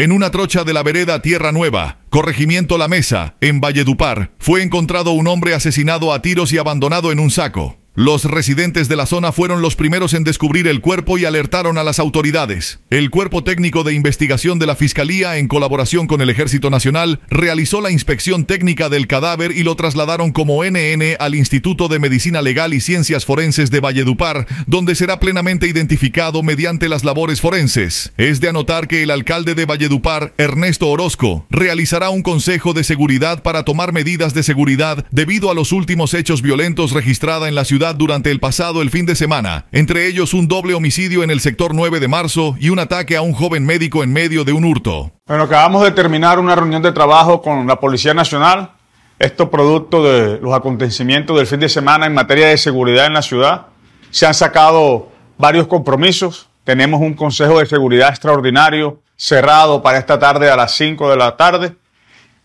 En una trocha de la vereda Tierra Nueva, corregimiento La Mesa, en Valledupar, fue encontrado un hombre asesinado a tiros y abandonado en un saco. Los residentes de la zona fueron los primeros en descubrir el cuerpo y alertaron a las autoridades. El cuerpo técnico de investigación de la Fiscalía, en colaboración con el Ejército Nacional, realizó la inspección técnica del cadáver y lo trasladaron como NN al Instituto de Medicina Legal y Ciencias Forenses de Valledupar, donde será plenamente identificado mediante las labores forenses. Es de anotar que el alcalde de Valledupar, Ernesto Orozco, realizará un consejo de seguridad para tomar medidas de seguridad debido a los últimos hechos violentos registrada en la ciudad durante el pasado el fin de semana, entre ellos un doble homicidio en el sector 9 de marzo y un ataque a un joven médico en medio de un hurto. Bueno, acabamos de terminar una reunión de trabajo con la Policía Nacional, esto producto de los acontecimientos del fin de semana en materia de seguridad en la ciudad. Se han sacado varios compromisos, tenemos un Consejo de Seguridad extraordinario cerrado para esta tarde a las 5 de la tarde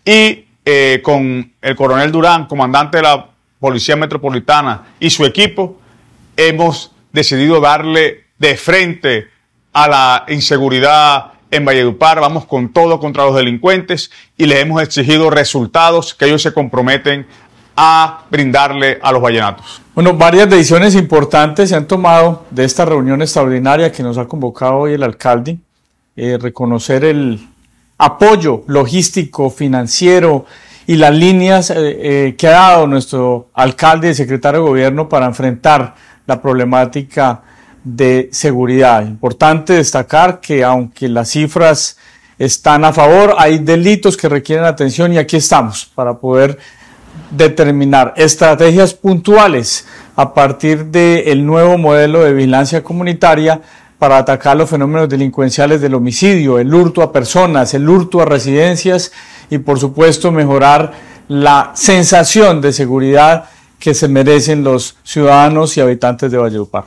y eh, con el coronel Durán, comandante de la Policía Metropolitana y su equipo, hemos decidido darle de frente a la inseguridad en Valledupar, vamos con todo contra los delincuentes y les hemos exigido resultados que ellos se comprometen a brindarle a los vallenatos. Bueno, varias decisiones importantes se han tomado de esta reunión extraordinaria que nos ha convocado hoy el alcalde, eh, reconocer el apoyo logístico, financiero, y las líneas eh, eh, que ha dado nuestro alcalde y secretario de gobierno para enfrentar la problemática de seguridad. Importante destacar que aunque las cifras están a favor, hay delitos que requieren atención y aquí estamos para poder determinar estrategias puntuales a partir del nuevo modelo de vigilancia comunitaria para atacar los fenómenos delincuenciales del homicidio, el hurto a personas, el hurto a residencias y por supuesto mejorar la sensación de seguridad que se merecen los ciudadanos y habitantes de Valledupar.